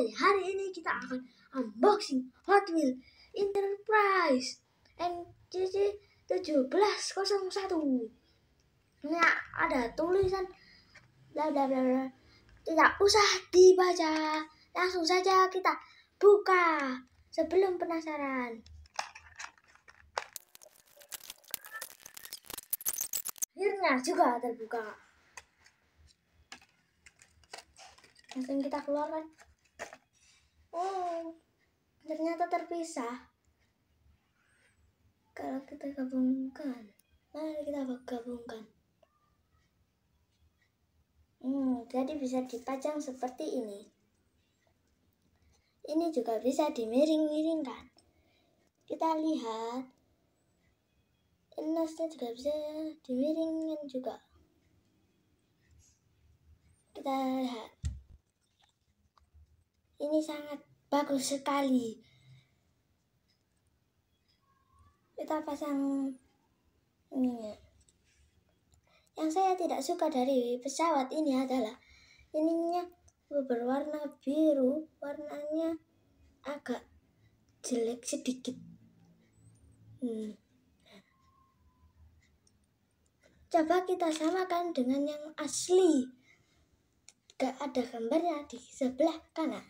Hai, hari ini kita akan unboxing Hot Wheels Enterprise NCC 1701 Nah, ada tulisan bla bla bla Tidak usah dibaca Langsung saja kita buka Sebelum penasaran Akhirnya juga terbuka langsung kita keluarkan terpisah kalau kita gabungkan mari kita gabungkan hmm, jadi bisa dipajang seperti ini ini juga bisa dimiring-miringkan kita lihat nasnya juga bisa dimiringin juga kita lihat ini sangat bagus sekali kita pasang ininya yang saya tidak suka dari pesawat ini adalah ininya berwarna biru warnanya agak jelek sedikit hmm. coba kita samakan dengan yang asli gak ada gambarnya di sebelah kanan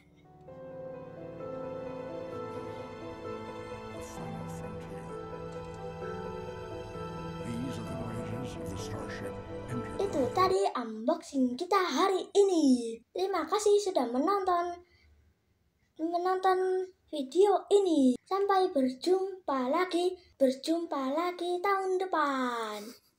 Itu tadi unboxing kita hari ini. Terima kasih sudah menonton menonton video ini. Sampai berjumpa lagi, berjumpa lagi tahun depan.